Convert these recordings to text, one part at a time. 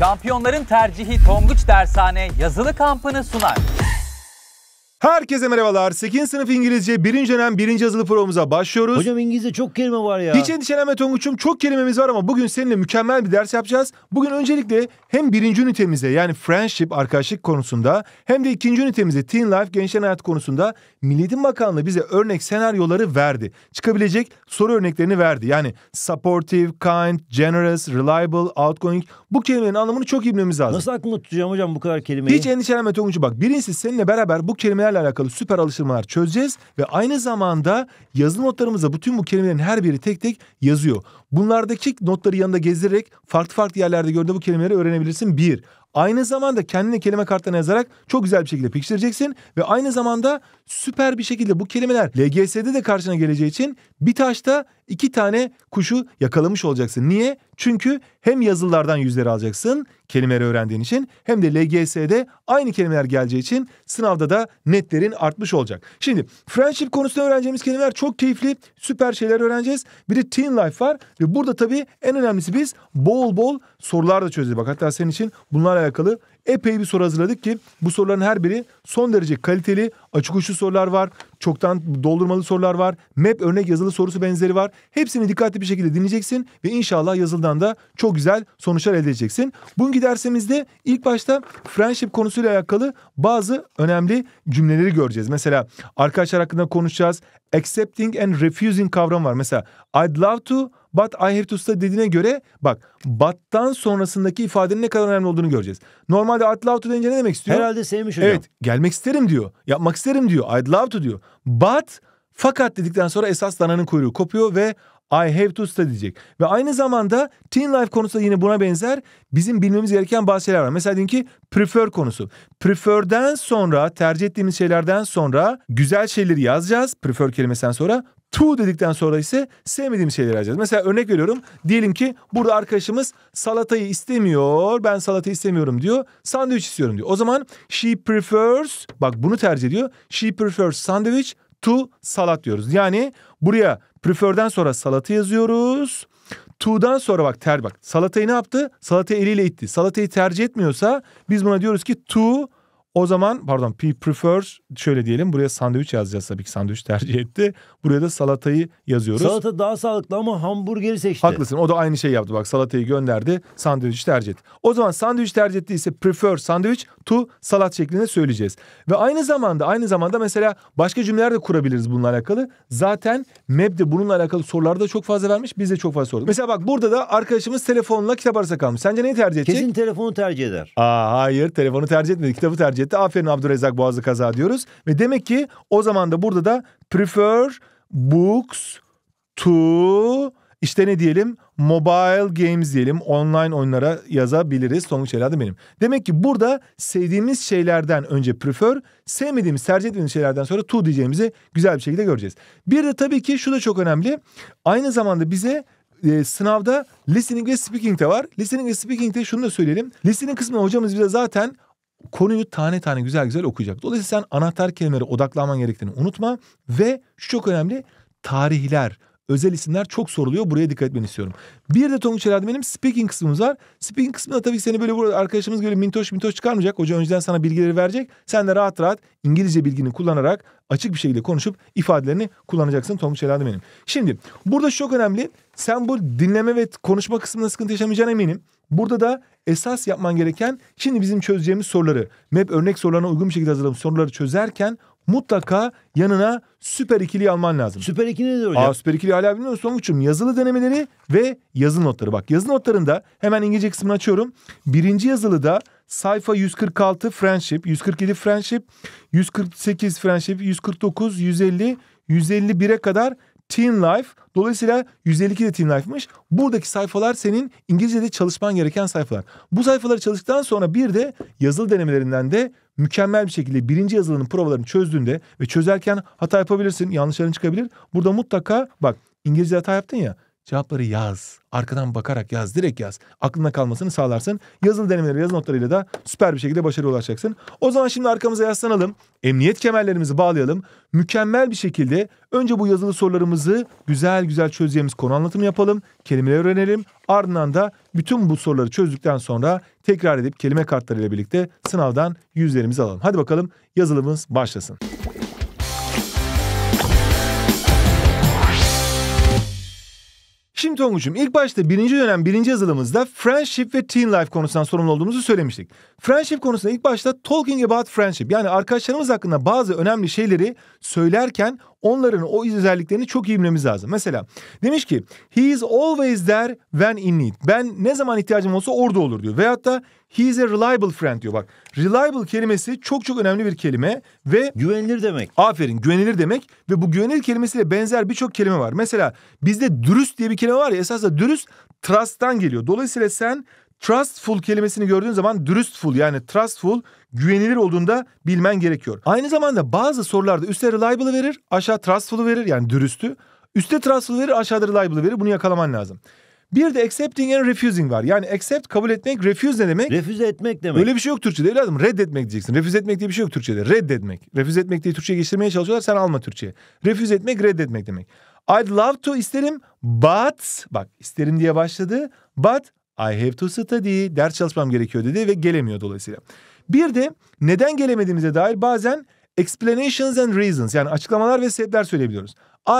Şampiyonların tercihi Tonguç Dershane yazılı kampını sunar. Herkese merhabalar. 8. sınıf İngilizce 1. dönem 1. yazılı programımıza başlıyoruz. Hocam İngilizce çok kelime var ya. Hiç endişelenme Tonguç'um çok kelimemiz var ama bugün seninle mükemmel bir ders yapacağız. Bugün öncelikle hem 1. ünitemize yani friendship arkadaşlık konusunda hem de 2. ünitemize teen life gençlerin hayatı konusunda Milliyetin Bakanlığı bize örnek senaryoları verdi. Çıkabilecek soru örneklerini verdi. Yani supportive, kind, generous, reliable, outgoing bu kelimenin anlamını çok iyi bilmemiz lazım. Nasıl aklımda tutacağım hocam bu kadar kelimeyi? Hiç endişelenme Tonguç'u bak. Birincisi seninle beraber bu kelimelerle alakalı süper alıştırmalar çözeceğiz. Ve aynı zamanda yazılı notlarımızda bütün bu kelimelerin her biri tek tek yazıyor. Bunlardaki notları yanında gezdirerek farklı farklı yerlerde gördüğün bu kelimeleri öğrenebilirsin. Bir. Aynı zamanda kendine kelime kartlarına yazarak çok güzel bir şekilde pekiştireceksin ve aynı zamanda süper bir şekilde bu kelimeler LGS'de de karşına geleceği için bir taşta iki tane kuşu yakalamış olacaksın. Niye? Çünkü hem yazılılardan yüzleri alacaksın kelimeleri öğrendiğin için hem de LGS'de aynı kelimeler geleceği için sınavda da netlerin artmış olacak. Şimdi friendship konusunda öğreneceğimiz kelimeler çok keyifli süper şeyler öğreneceğiz. Bir de teen life var ve burada tabii en önemlisi biz bol bol sorular da çözeceğiz. Bak hatta senin için bunlarla alakalı epey bir soru hazırladık ki bu soruların her biri son derece kaliteli, açık uçlu sorular var, çoktan doldurmalı sorular var, map örnek yazılı sorusu benzeri var. Hepsini dikkatli bir şekilde dinleyeceksin ve inşallah yazıldan da çok güzel sonuçlar elde edeceksin. Bugünkü dersimizde ilk başta friendship konusuyla alakalı bazı önemli cümleleri göreceğiz. Mesela arkadaşlar hakkında konuşacağız. Accepting and refusing kavram var. Mesela I'd love to But I have to study dediğine göre bak but'tan sonrasındaki ifadenin ne kadar önemli olduğunu göreceğiz. Normalde I'd love to deyince ne demek istiyor? Herhalde sevmiş hocam. Evet gelmek isterim diyor. Yapmak isterim diyor. I'd love to diyor. But fakat dedikten sonra esas dananın kuyruğu kopuyor ve I have to study diyecek. Ve aynı zamanda teen life konusu yine buna benzer bizim bilmemiz gereken bazı şeyler var. Mesela diyelim ki prefer konusu. Prefer'den sonra tercih ettiğimiz şeylerden sonra güzel şeyleri yazacağız. Prefer kelimesinden sonra to dedikten sonra ise sevmediğim şeyleri yazacağız. Mesela örnek veriyorum. Diyelim ki burada arkadaşımız salatayı istemiyor. Ben salatayı istemiyorum diyor. Sandviç istiyorum diyor. O zaman she prefers bak bunu tercih ediyor. She prefers sandwich to salat diyoruz. Yani buraya prefer'den sonra salatı yazıyoruz. To'dan sonra bak ter bak. Salatayı ne yaptı? Salatayı eliyle itti. Salatayı tercih etmiyorsa biz buna diyoruz ki to o zaman pardon he prefers şöyle diyelim buraya sandviç yazacağız tabii ki sandviç tercih etti. Buraya da salatayı yazıyoruz. Salata daha sağlıklı ama hamburgeri seçti. Haklısın o da aynı şey yaptı bak salatayı gönderdi sandviç tercih etti. O zaman sandviç tercih ettiyse prefer sandviç to salat şeklinde söyleyeceğiz. Ve aynı zamanda aynı zamanda mesela başka cümleler de kurabiliriz bununla alakalı. Zaten meb de bununla alakalı sorular da çok fazla vermiş biz de çok fazla sorduk. Mesela bak burada da arkadaşımız telefonla kitap arası kalmış. Sence neyi tercih edecek? Kesin telefonu tercih eder. Aa hayır telefonu tercih etmedi kitabı tercih tercih etti. Aferin Abdurrezzak Boğazı kaza diyoruz. Ve demek ki o zaman da burada da prefer books to işte ne diyelim mobile games diyelim online oyunlara yazabiliriz. Sonuç herhalde benim. Demek ki burada sevdiğimiz şeylerden önce prefer, sevmediğimiz, tercih etmediğimiz şeylerden sonra to diyeceğimizi güzel bir şekilde göreceğiz. Bir de tabii ki şu da çok önemli. Aynı zamanda bize e, sınavda listening ve speaking de var. Listening ve speaking de şunu da söyleyelim. Listening kısmında hocamız bize zaten konuyu tane tane güzel güzel okuyacak. Dolayısıyla sen anahtar kelimeleri odaklanman gerektiğini unutma ve şu çok önemli tarihler, özel isimler çok soruluyor. Buraya dikkat etmeni istiyorum. Bir de Tonguç herhalde benim speaking kısmımız var. Speaking kısmında tabii seni böyle burada arkadaşımız böyle mintoş mintoş çıkarmayacak. Hoca önceden sana bilgileri verecek. Sen de rahat rahat İngilizce bilgini kullanarak açık bir şekilde konuşup ifadelerini kullanacaksın Tonguç herhalde benim. Şimdi burada şu çok önemli. Sen bu dinleme ve konuşma kısmında sıkıntı yaşamayacağına eminim. Burada da esas yapman gereken şimdi bizim çözeceğimiz soruları, MEP örnek sorularına uygun bir şekilde hazırlamış soruları çözerken mutlaka yanına süper ikili alman lazım. Süper ikili nedir hocam? Aa, süper ikili hala bilmiyorum Sonuçum. Yazılı denemeleri ve yazılı notları. Bak yazılı notlarında hemen İngilizce kısmını açıyorum. Birinci yazılıda sayfa 146 Friendship, 147 Friendship, 148 Friendship, 149, 150, 151'e kadar Teen Life. Dolayısıyla 152 de Teen Life'mış. Buradaki sayfalar senin İngilizce'de çalışman gereken sayfalar. Bu sayfaları çalıştıktan sonra bir de yazılı denemelerinden de mükemmel bir şekilde birinci yazılının provalarını çözdüğünde ve çözerken hata yapabilirsin, yanlışların çıkabilir. Burada mutlaka bak İngilizce hata yaptın ya Cevapları yaz. Arkadan bakarak yaz. Direkt yaz. Aklına kalmasını sağlarsın. Yazılı denemeleri, yazı notlarıyla da süper bir şekilde başarı ulaşacaksın. O zaman şimdi arkamıza yaslanalım. Emniyet kemerlerimizi bağlayalım. Mükemmel bir şekilde önce bu yazılı sorularımızı güzel güzel çözeceğimiz konu anlatımı yapalım. Kelimeleri öğrenelim. Ardından da bütün bu soruları çözdükten sonra tekrar edip kelime kartlarıyla birlikte sınavdan yüzlerimizi alalım. Hadi bakalım yazılımız başlasın. Şimdi Tonguç'um ilk başta birinci dönem birinci yazılımımızda friendship ve teen life konusundan sorumlu olduğumuzu söylemiştik. Friendship konusunda ilk başta talking about friendship yani arkadaşlarımız hakkında bazı önemli şeyleri söylerken onların o özelliklerini çok iyi bilmemiz lazım. Mesela demiş ki he is always there when in need. Ben ne zaman ihtiyacım olsa orada olur diyor. Veyahut da he is a reliable friend diyor bak. Reliable kelimesi çok çok önemli bir kelime ve... Güvenilir demek. Aferin güvenilir demek ve bu güvenilir kelimesiyle benzer birçok kelime var. Mesela bizde dürüst diye bir kelime var ya esasında dürüst trust'tan geliyor. Dolayısıyla sen Trustful kelimesini gördüğün zaman dürüstful yani trustful güvenilir olduğunda bilmen gerekiyor. Aynı zamanda bazı sorularda üstte reliable'ı verir aşağı trustful'u verir yani dürüstü. Üstte trustful verir aşağıda reliable'ı verir bunu yakalaman lazım. Bir de accepting and refusing var. Yani accept kabul etmek, refuse ne demek? Refüze etmek demek. Öyle bir şey yok Türkçe'de evladım. Reddetmek diyeceksin. Refüze etmek diye bir şey yok Türkçe'de. Reddetmek. Refüze etmek diye Türkçe'ye geçirmeye çalışıyorlar. Sen alma Türkçe'ye. Refüze etmek, reddetmek demek. I'd love to isterim but bak isterim diye başladı. But I have to study, ders çalışmam gerekiyor dedi ve gelemiyor dolayısıyla. Bir de neden gelemediğimize dair bazen explanations and reasons yani açıklamalar ve sebepler söyleyebiliyoruz.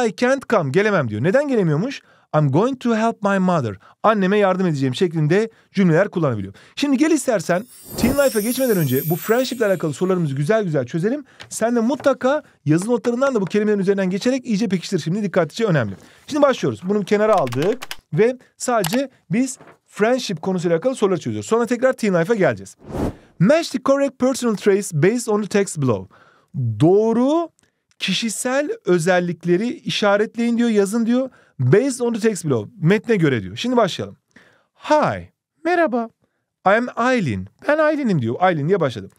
I can't come, gelemem diyor. Neden gelemiyormuş? I'm going to help my mother. Anneme yardım edeceğim şeklinde cümleler kullanabiliyor. Şimdi gel istersen Teen Life'a geçmeden önce bu friendship ile alakalı sorularımızı güzel güzel çözelim. Sen de mutlaka yazılı notlarından da bu kelimelerin üzerinden geçerek iyice pekiştir şimdi dikkatlice önemli. Şimdi başlıyoruz. Bunu kenara aldık ve sadece biz friendship konusuyla alakalı sorular çözüyoruz. Sonra tekrar teen life'a geleceğiz. Match the correct personal traits based on the text below. Doğru kişisel özellikleri işaretleyin diyor, yazın diyor. Based on the text below. Metne göre diyor. Şimdi başlayalım. Hi. Merhaba. I am Aylin. Ben Aylin'im diyor. Aylin diye başladım.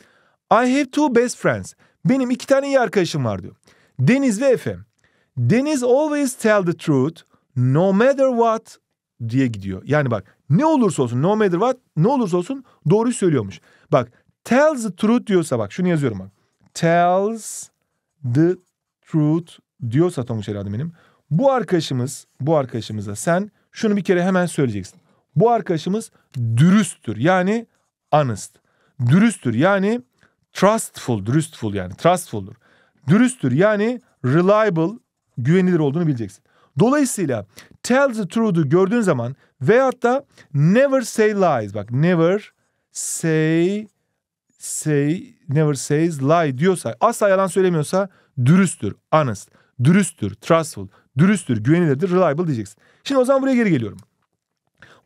I have two best friends. Benim iki tane iyi arkadaşım var diyor. Deniz ve Efe. Deniz always tell the truth no matter what diye gidiyor. Yani bak ne olursa olsun no matter what ne olursa olsun doğruyu söylüyormuş. Bak tells the truth diyorsa bak şunu yazıyorum bak. Tells the truth diyorsa Tonguç herhalde benim. Bu arkadaşımız bu arkadaşımıza sen şunu bir kere hemen söyleyeceksin. Bu arkadaşımız dürüsttür yani honest. Dürüsttür yani trustful, dürüstful yani trustful'dur. Dürüsttür yani reliable, güvenilir olduğunu bileceksin. Dolayısıyla tells the truth'u gördüğün zaman Veyahut da never say lies. Bak never say say never says lie diyorsa asla yalan söylemiyorsa dürüsttür, honest, dürüsttür, trustful, dürüsttür, güvenilirdir, reliable diyeceksin. Şimdi o zaman buraya geri geliyorum.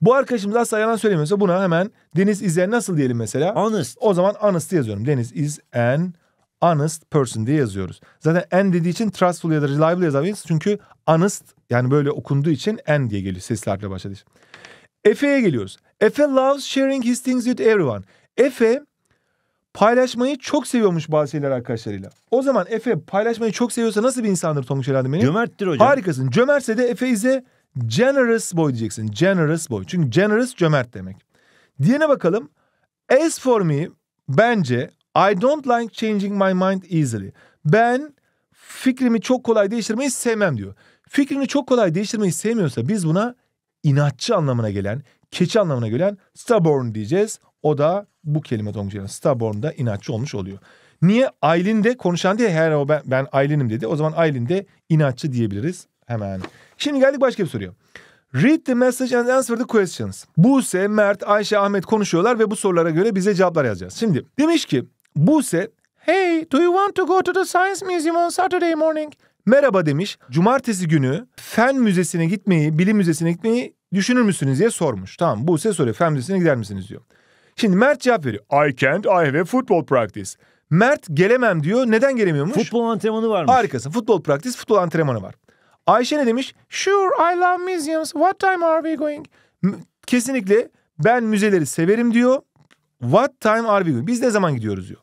Bu arkadaşımız asla yalan söylemiyorsa buna hemen Deniz is an nasıl diyelim mesela? Honest. O zaman honest yazıyorum. Deniz is an honest person diye yazıyoruz. Zaten an dediği için trustful ya da reliable yazamayız. Çünkü honest yani böyle okunduğu için an diye geliyor sesli harfle başladığı için. Efe'ye geliyoruz. Efe loves sharing his things with everyone. Efe paylaşmayı çok seviyormuş bazı şeyler arkadaşlarıyla. O zaman Efe paylaşmayı çok seviyorsa nasıl bir insandır Tonguç Herhalde benim? Cömerttir hocam. Harikasın. Cömertse de Efe ise generous boy diyeceksin. Generous boy. Çünkü generous cömert demek. Diğerine bakalım. As for me bence I don't like changing my mind easily. Ben fikrimi çok kolay değiştirmeyi sevmem diyor. Fikrini çok kolay değiştirmeyi sevmiyorsa biz buna inatçı anlamına gelen, keçi anlamına gelen stubborn diyeceğiz. O da bu kelime Tongca'nın stubborn da inatçı olmuş oluyor. Niye? Aylin de konuşan diye her o ben, ben Aylin'im dedi. O zaman Aylin de inatçı diyebiliriz hemen. Şimdi geldik başka bir soruya. Read the message and answer the questions. Buse, Mert, Ayşe, Ahmet konuşuyorlar ve bu sorulara göre bize cevaplar yazacağız. Şimdi demiş ki Buse, Hey, do you want to go to the Science Museum on Saturday morning? Merhaba demiş. Cumartesi günü Fen Müzesi'ne gitmeyi, Bilim Müzesi'ne gitmeyi düşünür müsünüz diye sormuş. Tamam Buse soruyor fen müzesine gider misiniz diyor. Şimdi Mert cevap veriyor. I can't I have a football practice. Mert gelemem diyor. Neden gelemiyormuş? Futbol antrenmanı varmış. Harikasın. Futbol practice, futbol antrenmanı var. Ayşe ne demiş? Sure I love museums. What time are we going? Kesinlikle ben müzeleri severim diyor. What time are we going? Biz ne zaman gidiyoruz diyor.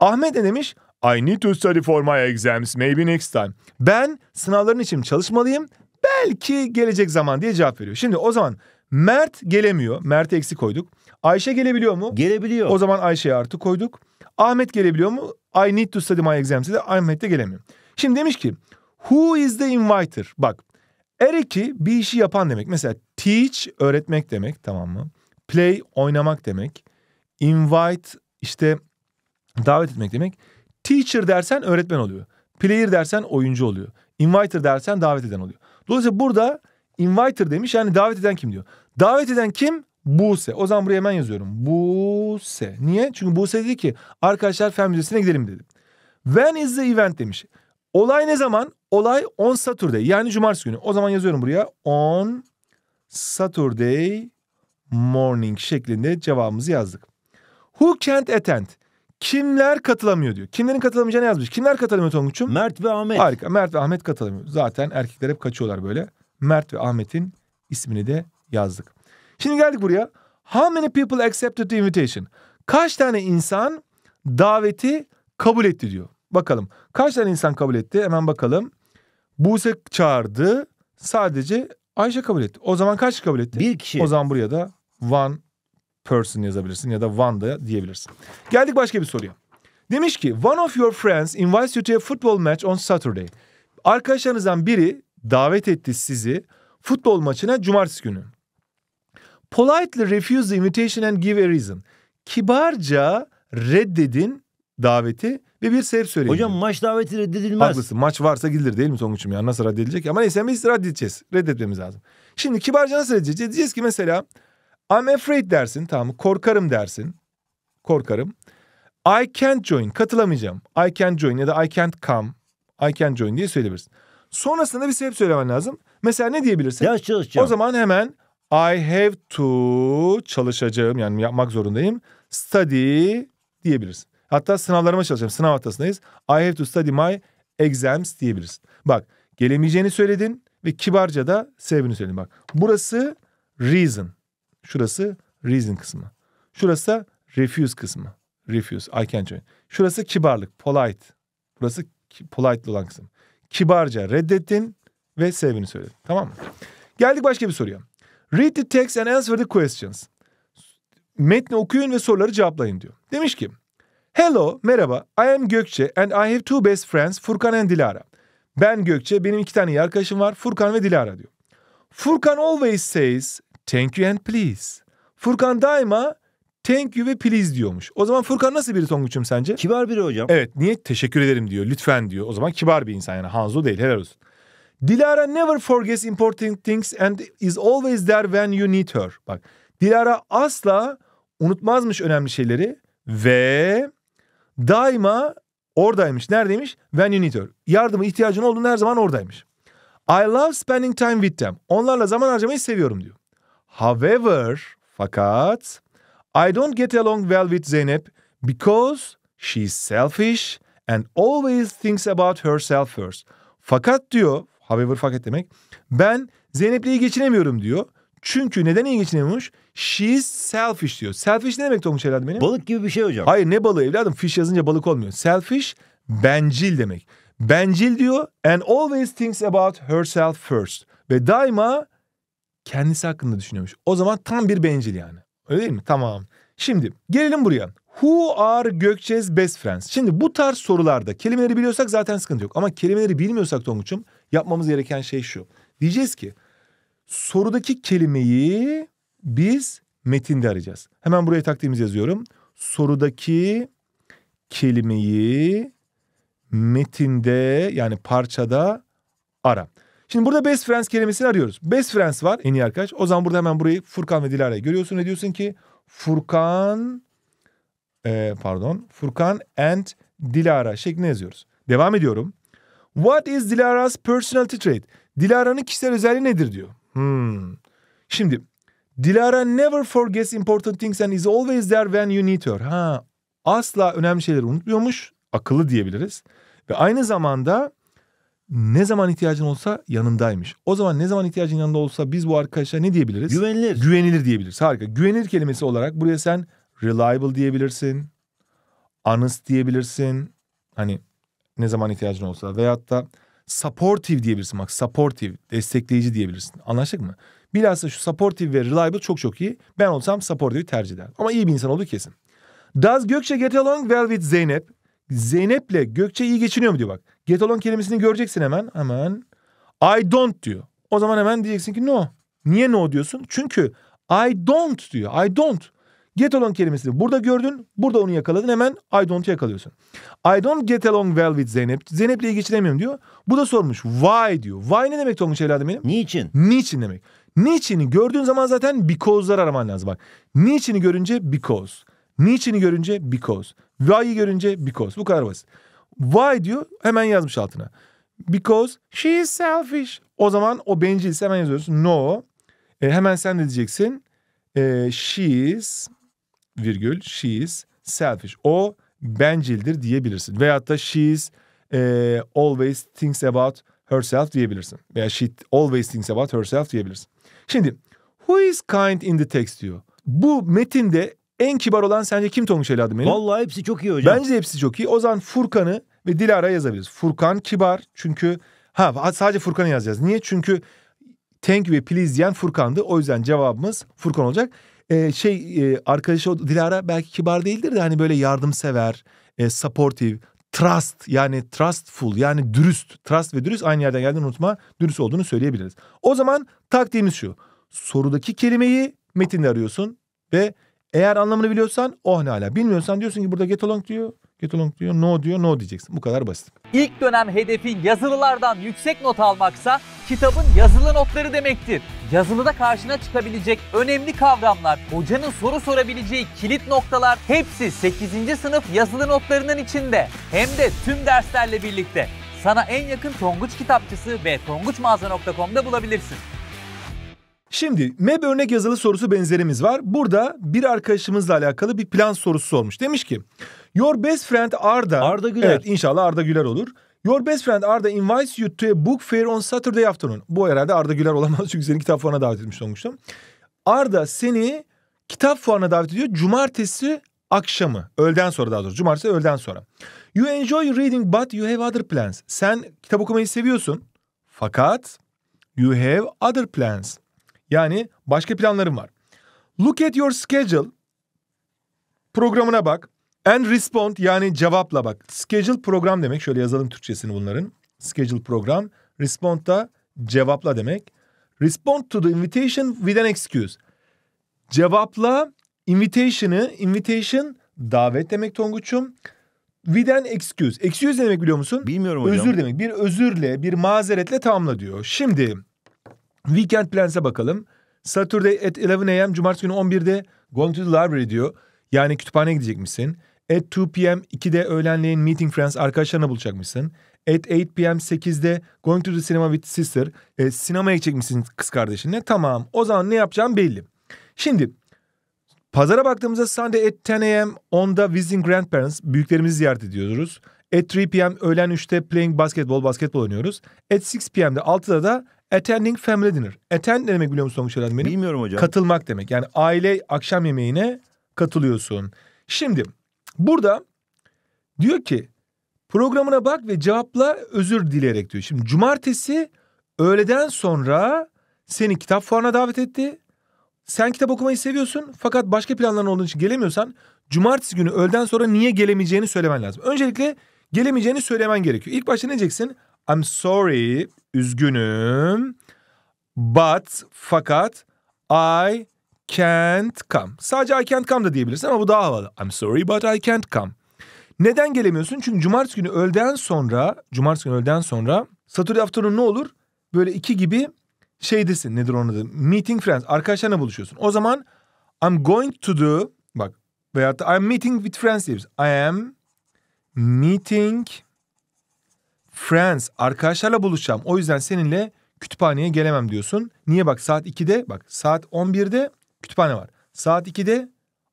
Ahmet ne demiş? I need to study for my exams maybe next time. Ben sınavların için çalışmalıyım. Belki gelecek zaman diye cevap veriyor. Şimdi o zaman Mert gelemiyor. Mert'e eksi koyduk. Ayşe gelebiliyor mu? Gelebiliyor. O zaman Ayşe'ye artı koyduk. Ahmet gelebiliyor mu? I need to study my exams de Ahmet de gelemiyor. Şimdi demiş ki who is the inviter? Bak Eriki bir işi yapan demek. Mesela teach öğretmek demek tamam mı? Play oynamak demek. Invite işte davet etmek demek. Teacher dersen öğretmen oluyor. Player dersen oyuncu oluyor. Inviter dersen davet eden oluyor. Dolayısıyla burada inviter demiş yani davet eden kim diyor. Davet eden kim? Buse. O zaman buraya hemen yazıyorum. Buse. Niye? Çünkü Buse dedi ki arkadaşlar fen müzesine gidelim dedi. When is the event demiş. Olay ne zaman? Olay on Saturday yani cumartesi günü. O zaman yazıyorum buraya on Saturday morning şeklinde cevabımızı yazdık. Who can't attend? Kimler katılamıyor diyor. Kimlerin katılamayacağını yazmış. Kimler katılamıyor Tonguç'um? Mert ve Ahmet. Harika. Mert ve Ahmet katılamıyor. Zaten erkekler hep kaçıyorlar böyle. Mert ve Ahmet'in ismini de yazdık. Şimdi geldik buraya. How many people accepted the invitation? Kaç tane insan daveti kabul etti diyor. Bakalım. Kaç tane insan kabul etti? Hemen bakalım. Buse çağırdı. Sadece Ayşe kabul etti. O zaman kaç kabul etti? Bir kişi. O zaman buraya da one person yazabilirsin ya da one da diyebilirsin. Geldik başka bir soruya. Demiş ki one of your friends invites you to a football match on Saturday. Arkadaşlarınızdan biri davet etti sizi futbol maçına cumartesi günü. Politely refuse the invitation and give a reason. Kibarca reddedin daveti ve bir sebep söyleyin. Hocam maç daveti reddedilmez. Haklısın. Maç varsa gidilir değil mi Tonguç'um ya? Nasıl reddedilecek? Ama neyse biz reddedeceğiz. Reddetmemiz lazım. Şimdi kibarca nasıl reddedeceğiz? Diyeceğiz ki mesela I'm afraid dersin tamam mı? Korkarım dersin. Korkarım. I can't join. Katılamayacağım. I can't join ya da I can't come. I can't join diye söyleyebilirsin. Sonrasında bir sebep söylemen lazım. Mesela ne diyebilirsin? Ya çalışacağım. O zaman hemen I have to çalışacağım yani yapmak zorundayım. Study diyebilirsin. Hatta sınavlarıma çalışacağım. Sınav haftasındayız. I have to study my exams diyebilirsin. Bak gelemeyeceğini söyledin ve kibarca da sebebini söyledin. Bak burası reason. Şurası reason kısmı. Şurası refuse kısmı. Refuse, I can't join. Şurası kibarlık, polite. Burası polite olan kısım. Kibarca reddettin ve sebebini söyledin. Tamam mı? Geldik başka bir soruya. Read the text and answer the questions. Metni okuyun ve soruları cevaplayın diyor. Demiş ki, Hello, merhaba. I am Gökçe and I have two best friends, Furkan and Dilara. Ben Gökçe, benim iki tane iyi arkadaşım var, Furkan ve Dilara diyor. Furkan always says Thank you and please. Furkan daima thank you ve please diyormuş. O zaman Furkan nasıl biri Tonguç'um sence? Kibar biri hocam. Evet niye? Teşekkür ederim diyor. Lütfen diyor. O zaman kibar bir insan yani. Hanzo değil helal olsun. Dilara never forgets important things and is always there when you need her. Bak Dilara asla unutmazmış önemli şeyleri ve daima oradaymış. Neredeymiş? When you need her. Yardımı ihtiyacın olduğunda her zaman oradaymış. I love spending time with them. Onlarla zaman harcamayı seviyorum diyor. However, fakat I don't get along well with Zeynep because she's selfish and always thinks about herself first. Fakat diyor, however fakat demek, ben Zeynep'le iyi geçinemiyorum diyor. Çünkü neden iyi geçinemiyormuş? She's selfish diyor. Selfish ne demek Tomuş evladım benim? Balık gibi bir şey hocam. Hayır ne balığı evladım? Fish yazınca balık olmuyor. Selfish, bencil demek. Bencil diyor and always thinks about herself first. Ve daima kendisi hakkında düşünüyormuş. O zaman tam bir bencil yani. Öyle değil mi? Tamam. Şimdi gelelim buraya. Who are Gökçe's best friends? Şimdi bu tarz sorularda kelimeleri biliyorsak zaten sıkıntı yok. Ama kelimeleri bilmiyorsak Tonguç'um yapmamız gereken şey şu. Diyeceğiz ki sorudaki kelimeyi biz metinde arayacağız. Hemen buraya taktiğimiz yazıyorum. Sorudaki kelimeyi metinde yani parçada ara. Şimdi burada best friends kelimesini arıyoruz. Best friends var en iyi arkadaş. O zaman burada hemen burayı Furkan ve Dilara'yı görüyorsun. Ne diyorsun ki? Furkan e, pardon. Furkan and Dilara şeklinde yazıyoruz. Devam ediyorum. What is Dilara's personality trait? Dilara'nın kişisel özelliği nedir diyor. Hmm. Şimdi Dilara never forgets important things and is always there when you need her. Ha, asla önemli şeyleri unutmuyormuş. Akıllı diyebiliriz. Ve aynı zamanda ne zaman ihtiyacın olsa yanındaymış. O zaman ne zaman ihtiyacın yanında olsa biz bu arkadaşa ne diyebiliriz? Güvenilir. Güvenilir diyebiliriz. Harika. Güvenilir kelimesi olarak buraya sen reliable diyebilirsin. Honest diyebilirsin. Hani ne zaman ihtiyacın olsa veyahut da supportive diyebilirsin. Bak supportive, destekleyici diyebilirsin. Anlaştık mı? Bilhassa şu supportive ve reliable çok çok iyi. Ben olsam supportive'i tercih ederim. Ama iyi bir insan olduğu kesin. Does Gökçe get along well with Zeynep? Zeynep'le Gökçe iyi geçiniyor mu diyor bak. Get along kelimesini göreceksin hemen. Hemen. I don't diyor. O zaman hemen diyeceksin ki no. Niye no diyorsun? Çünkü I don't diyor. I don't. Get along kelimesini burada gördün. Burada onu yakaladın. Hemen I don't yakalıyorsun. I don't get along well with Zeynep. Zeynep'le ilgilenemiyorum diyor. Bu da sormuş. Why diyor. Why ne demek olmuş evladım benim? Niçin? Niçin demek. Niçin'i gördüğün zaman zaten because'lar araman lazım. Bak. Niçin'i görünce because. Niçin'i görünce because. Why'i görünce because. Bu kadar basit. Why diyor hemen yazmış altına. Because she is selfish. O zaman o bencilse hemen yazıyoruz. No. E, hemen sen de diyeceksin. E, she is virgül she is selfish. O bencildir diyebilirsin. Veyahut da she is e, always thinks about herself diyebilirsin. Veya she always thinks about herself diyebilirsin. Şimdi who is kind in the text diyor. Bu metinde en kibar olan sence kim Tonguç evladım benim? Vallahi hepsi çok iyi hocam. Bence de hepsi çok iyi. O zaman Furkan'ı ve Dilara yazabiliriz. Furkan kibar çünkü ha sadece Furkan'ı yazacağız. Niye? Çünkü thank ve please diyen Furkan'dı. O yüzden cevabımız Furkan olacak. Ee, şey e, arkadaşı Dilara belki kibar değildir de hani böyle yardımsever, e, supportive, trust yani trustful yani dürüst. Trust ve dürüst aynı yerden geldiğini unutma. Dürüst olduğunu söyleyebiliriz. O zaman taktiğimiz şu. Sorudaki kelimeyi metinde arıyorsun ve eğer anlamını biliyorsan oh ne hala. Bilmiyorsan diyorsun ki burada get along diyor. Get along diyor. No diyor. No diyeceksin. Bu kadar basit. İlk dönem hedefin yazılılardan yüksek not almaksa kitabın yazılı notları demektir. Yazılıda karşına çıkabilecek önemli kavramlar, hocanın soru sorabileceği kilit noktalar hepsi 8. sınıf yazılı notlarının içinde. Hem de tüm derslerle birlikte. Sana en yakın Tonguç kitapçısı ve tonguçmağaza.com'da bulabilirsin. Şimdi MEB örnek yazılı sorusu benzerimiz var. Burada bir arkadaşımızla alakalı bir plan sorusu sormuş. Demiş ki Your best friend Arda. Arda Güler. Evet inşallah Arda Güler olur. Your best friend Arda invites you to a book fair on Saturday afternoon. Bu herhalde Arda Güler olamaz çünkü seni kitap fuarına davet etmiş olmuştum. Arda seni kitap fuarına davet ediyor. Cumartesi akşamı. Öğleden sonra daha doğrusu. Cumartesi öğleden sonra. You enjoy reading but you have other plans. Sen kitap okumayı seviyorsun. Fakat you have other plans. Yani başka planlarım var. Look at your schedule. Programına bak. And respond yani cevapla bak. Schedule program demek. Şöyle yazalım Türkçesini bunların. Schedule program. Respond da cevapla demek. Respond to the invitation with an excuse. Cevapla invitation'ı, invitation davet demek Tonguç'um. With an excuse. Excuse ne demek biliyor musun? Bilmiyorum hocam. Özür demek. Bir özürle, bir mazeretle tamamla diyor. Şimdi Weekend Plans'e bakalım. Saturday at 11 a.m. Cumartesi günü 11'de going to the library diyor. Yani kütüphaneye gidecekmişsin. At 2 p.m. 2'de öğlenleyin meeting friends arkadaşlarına buluşacakmışsın. At 8 p.m. 8'de going to the cinema with sister. E, sinemaya gidecekmişsin kız kardeşinle. Tamam o zaman ne yapacağım belli. Şimdi pazara baktığımızda Sunday at 10 a.m. 10'da visiting grandparents büyüklerimizi ziyaret ediyoruz. At 3 p.m. öğlen 3'te playing basketball, basketbol oynuyoruz. At 6 p.m.'de 6'da da Attending family dinner. Attend ne demek biliyor musun Sonuç benim? Bilmiyorum hocam. Katılmak demek. Yani aile akşam yemeğine katılıyorsun. Şimdi burada diyor ki programına bak ve cevapla özür dileyerek diyor. Şimdi cumartesi öğleden sonra seni kitap fuarına davet etti. Sen kitap okumayı seviyorsun fakat başka planların olduğu için gelemiyorsan cumartesi günü öğleden sonra niye gelemeyeceğini söylemen lazım. Öncelikle gelemeyeceğini söylemen gerekiyor. İlk başta ne diyeceksin? I'm sorry, üzgünüm. But, fakat I can't come. Sadece I can't come da diyebilirsin ama bu daha havalı. I'm sorry but I can't come. Neden gelemiyorsun? Çünkü cumartesi günü öğleden sonra, cumartesi günü öğleden sonra Saturday afternoon ne olur? Böyle iki gibi şeydesin nedir onun adı? Meeting friends, arkadaşlarla buluşuyorsun. O zaman I'm going to do, bak veyahut da I'm meeting with friends diyebilirsin. I am meeting friends, arkadaşlarla buluşacağım. O yüzden seninle kütüphaneye gelemem diyorsun. Niye bak saat 2'de bak saat 11'de kütüphane var. Saat 2'de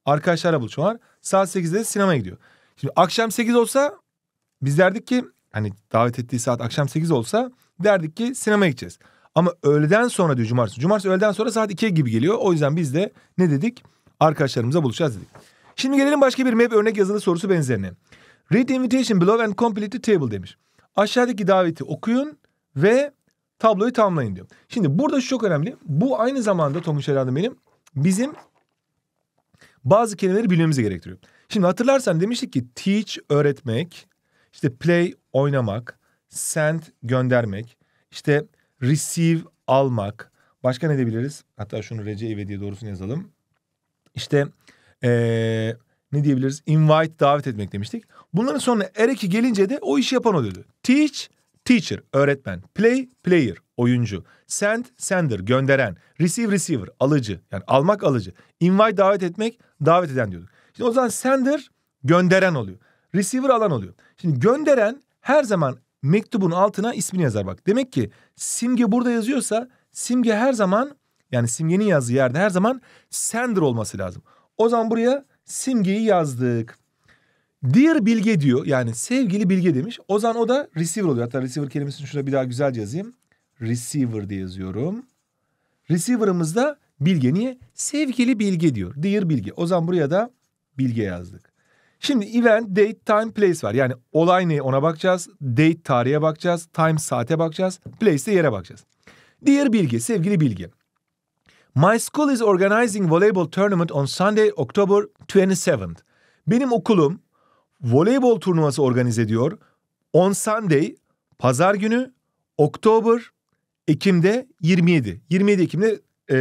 arkadaşlarla buluşma var. Saat 8'de sinemaya gidiyor. Şimdi akşam 8 olsa biz derdik ki hani davet ettiği saat akşam 8 olsa derdik ki sinemaya gideceğiz. Ama öğleden sonra diyor cumartesi. Cumartesi öğleden sonra saat 2 gibi geliyor. O yüzden biz de ne dedik? Arkadaşlarımıza buluşacağız dedik. Şimdi gelelim başka bir map örnek yazılı sorusu benzerine. Read invitation below and complete the table demiş aşağıdaki daveti okuyun ve tabloyu tamamlayın diyor. Şimdi burada şu çok önemli. Bu aynı zamanda Tonguç Herhalde benim bizim bazı kelimeleri bilmemizi gerektiriyor. Şimdi hatırlarsan demiştik ki teach öğretmek, işte play oynamak, send göndermek, işte receive almak. Başka ne diyebiliriz? Hatta şunu Recep diye doğrusunu yazalım. İşte ee, ne diyebiliriz? Invite, davet etmek demiştik. Bunların sonra ereki gelince de o işi yapan oluyordu. Teach, teacher, öğretmen. Play, player, oyuncu. Send, sender, gönderen. Receive, receiver, alıcı. Yani almak, alıcı. Invite, davet etmek, davet eden diyorduk. Şimdi o zaman sender, gönderen oluyor. Receiver alan oluyor. Şimdi gönderen her zaman mektubun altına ismini yazar bak. Demek ki simge burada yazıyorsa simge her zaman yani simgenin yazdığı yerde her zaman sender olması lazım. O zaman buraya simgeyi yazdık. Dear Bilge diyor yani sevgili Bilge demiş. Ozan o da receiver oluyor. Hatta receiver kelimesini şurada bir daha güzel yazayım. Receiver diye yazıyorum. Receiver'ımız da Bilge. Niye? Sevgili Bilge diyor. Dear Bilge. Ozan buraya da Bilge yazdık. Şimdi event, date, time, place var. Yani olay ne ona bakacağız. Date tarihe bakacağız. Time saate bakacağız. Place de yere bakacağız. Dear Bilge, sevgili Bilge. My school is organizing volleyball tournament on Sunday, October 27th. Benim okulum voleybol turnuvası organize ediyor. On Sunday, pazar günü, Oktober, Ekim'de 27. 27 Ekim'de e,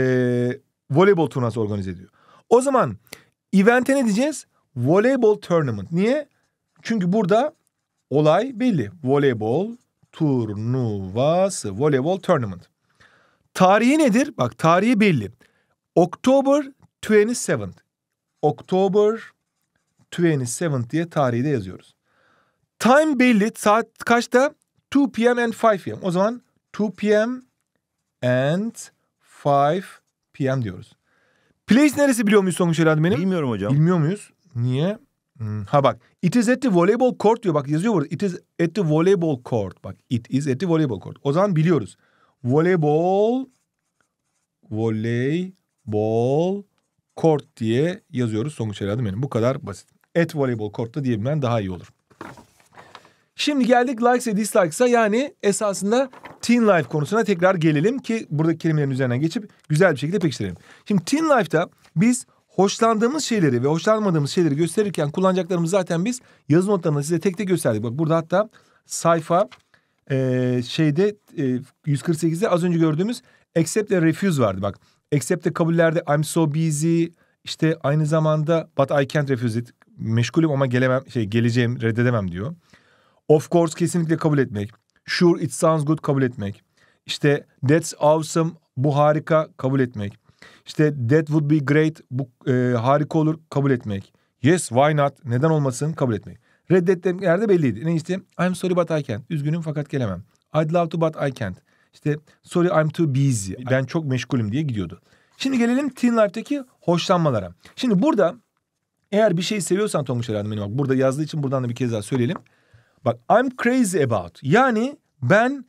voleybol turnuvası organize ediyor. O zaman event'e ne diyeceğiz? Voleybol tournament. Niye? Çünkü burada olay belli. Voleybol turnuvası, voleybol tournament. Tarihi nedir? Bak tarihi belli. October 27. October 27 diye tarihi de yazıyoruz. Time belli. Saat kaçta? 2 p.m. and 5 p.m. O zaman 2 p.m. and 5 p.m. diyoruz. Place neresi biliyor muyuz Songuç Herhalde benim? Bilmiyorum hocam. Bilmiyor muyuz? Niye? Hmm. Ha bak. It is at the volleyball court diyor. Bak yazıyor burada. It is at the volleyball court. Bak it is at the volleyball court. O zaman biliyoruz voleybol voleybol kort diye yazıyoruz Songuç Eladım benim. Bu kadar basit. Et voleybol kortta diyebilmen daha iyi olur. Şimdi geldik likes ve dislikes'a yani esasında teen life konusuna tekrar gelelim ki buradaki kelimelerin üzerinden geçip güzel bir şekilde pekiştirelim. Şimdi teen life'da biz hoşlandığımız şeyleri ve hoşlanmadığımız şeyleri gösterirken kullanacaklarımız zaten biz yazı notlarında size tek tek gösterdik. Bak burada hatta sayfa e, şeyde e, 148'de az önce gördüğümüz accept ve refuse vardı bak. Accept de kabullerde I'm so busy işte aynı zamanda but I can't refuse it. Meşgulüm ama gelemem şey geleceğim reddedemem diyor. Of course kesinlikle kabul etmek. Sure it sounds good kabul etmek. İşte that's awesome bu harika kabul etmek. İşte that would be great bu e, harika olur kabul etmek. Yes why not neden olmasın kabul etmek. Reddettiğim yerde belliydi. Ne işte I'm sorry but I can't. Üzgünüm fakat gelemem. I'd love to but I can't. İşte sorry I'm too busy. Ben çok meşgulüm diye gidiyordu. Şimdi gelelim Teen Life'daki hoşlanmalara. Şimdi burada eğer bir şey seviyorsan Tonguç herhalde benim bak burada yazdığı için buradan da bir kez daha söyleyelim. Bak I'm crazy about. Yani ben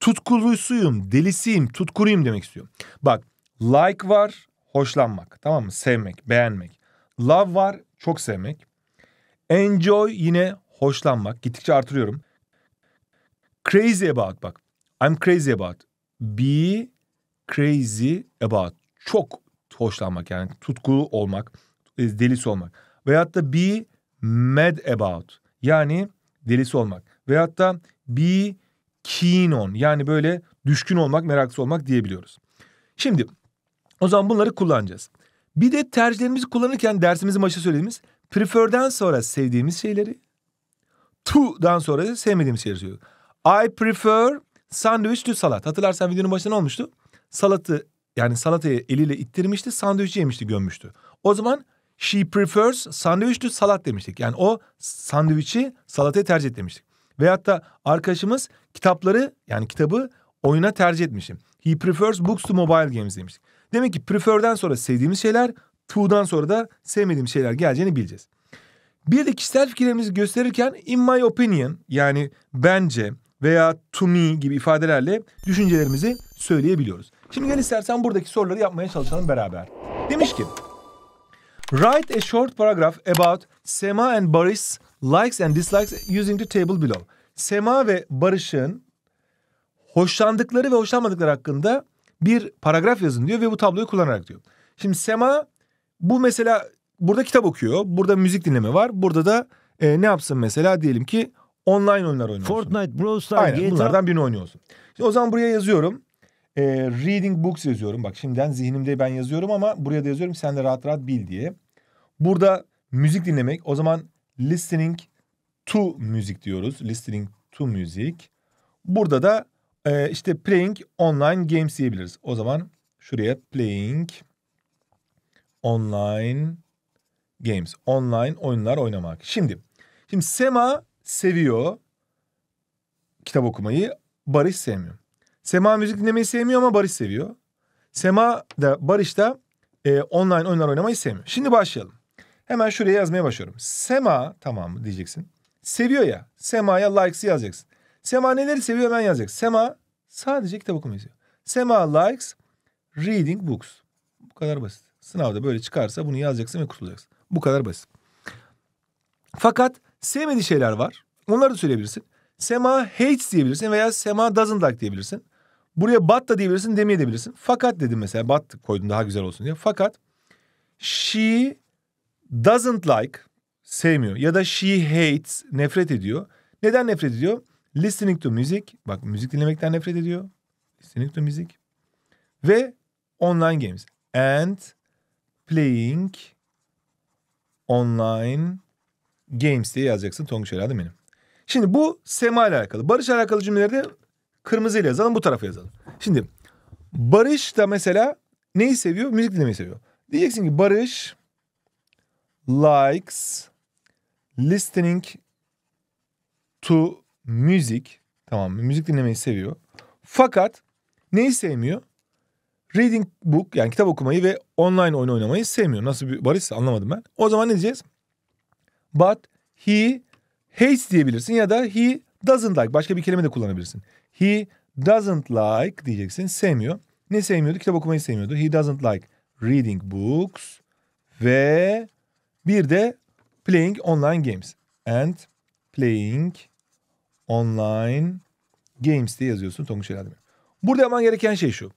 tutkulusuyum, delisiyim, tutkuruyum demek istiyorum. Bak like var hoşlanmak tamam mı? Sevmek, beğenmek. Love var çok sevmek. Enjoy yine hoşlanmak. Gittikçe artırıyorum. Crazy about bak. I'm crazy about. Be crazy about. Çok hoşlanmak yani tutkulu olmak, e, delisi olmak. Veyahut da be mad about. Yani delisi olmak. Veyahut da be keen on. Yani böyle düşkün olmak, meraklısı olmak diyebiliyoruz. Şimdi o zaman bunları kullanacağız. Bir de tercihlerimizi kullanırken dersimizin başta söylediğimiz Prefer'den sonra sevdiğimiz şeyleri, to'dan sonra sevmediğimiz şeyleri söylüyoruz. I prefer sandviç to salat. Hatırlarsan videonun başında ne olmuştu? Salatı yani salatayı eliyle ittirmişti, sandviçi yemişti, gömmüştü. O zaman she prefers sandviç to salat demiştik. Yani o sandviçi salataya tercih et demiştik. Veyahut da arkadaşımız kitapları yani kitabı oyuna tercih etmişim. He prefers books to mobile games demiştik. Demek ki prefer'den sonra sevdiğimiz şeyler, To'dan sonra da sevmediğim şeyler geleceğini bileceğiz. Bir de kişisel fikirlerimizi gösterirken in my opinion yani bence veya to me gibi ifadelerle düşüncelerimizi söyleyebiliyoruz. Şimdi gel istersen buradaki soruları yapmaya çalışalım beraber. Demiş ki Write a short paragraph about Sema and Barış likes and dislikes using the table below. Sema ve Barış'ın hoşlandıkları ve hoşlanmadıkları hakkında bir paragraf yazın diyor ve bu tabloyu kullanarak diyor. Şimdi Sema bu mesela burada kitap okuyor. Burada müzik dinleme var. Burada da e, ne yapsın mesela diyelim ki online oyunlar oynuyorsun. Fortnite, Brawl Stars, Aynen, GTA. bunlardan birini oynuyorsun. Şimdi o zaman buraya yazıyorum. E, reading books yazıyorum. Bak şimdiden zihnimde ben yazıyorum ama buraya da yazıyorum sen de rahat rahat bil diye. Burada müzik dinlemek o zaman listening to müzik diyoruz. Listening to müzik. Burada da e, işte playing online games diyebiliriz. O zaman şuraya playing Online games. Online oyunlar oynamak. Şimdi şimdi Sema seviyor kitap okumayı. Barış sevmiyor. Sema müzik dinlemeyi sevmiyor ama Barış seviyor. Sema da Barış da e, online oyunlar oynamayı sevmiyor. Şimdi başlayalım. Hemen şuraya yazmaya başlıyorum. Sema tamam mı diyeceksin. Seviyor ya. Sema'ya likes yazacaksın. Sema neleri seviyor hemen yazacaksın. Sema sadece kitap okumayı seviyor. Sema likes reading books. Bu kadar basit. Sınavda böyle çıkarsa bunu yazacaksın ve kurtulacaksın. Bu kadar basit. Fakat sevmediği şeyler var. Onları da söyleyebilirsin. Sema hates diyebilirsin veya Sema doesn't like diyebilirsin. Buraya but da diyebilirsin demeyebilirsin. Fakat dedim mesela but koydun daha güzel olsun diye. Fakat she doesn't like sevmiyor ya da she hates nefret ediyor. Neden nefret ediyor? Listening to music. Bak müzik dinlemekten nefret ediyor. Listening to music. Ve online games. And playing online games diye yazacaksın Tonguç herhalde benim. Şimdi bu Sema ile alakalı. Barış ile alakalı cümleleri de kırmızıyla yazalım bu tarafa yazalım. Şimdi Barış da mesela neyi seviyor? Müzik dinlemeyi seviyor. Diyeceksin ki Barış likes listening to music. Tamam mı? Müzik dinlemeyi seviyor. Fakat neyi sevmiyor? reading book yani kitap okumayı ve online oyun oynamayı sevmiyor. Nasıl bir barışsa anlamadım ben. O zaman ne diyeceğiz? But he hates diyebilirsin ya da he doesn't like başka bir kelime de kullanabilirsin. He doesn't like diyeceksin. Sevmiyor. Ne sevmiyordu? Kitap okumayı sevmiyordu. He doesn't like reading books ve bir de playing online games and playing online games diye yazıyorsun Tonguç Burada yapman gereken şey şu.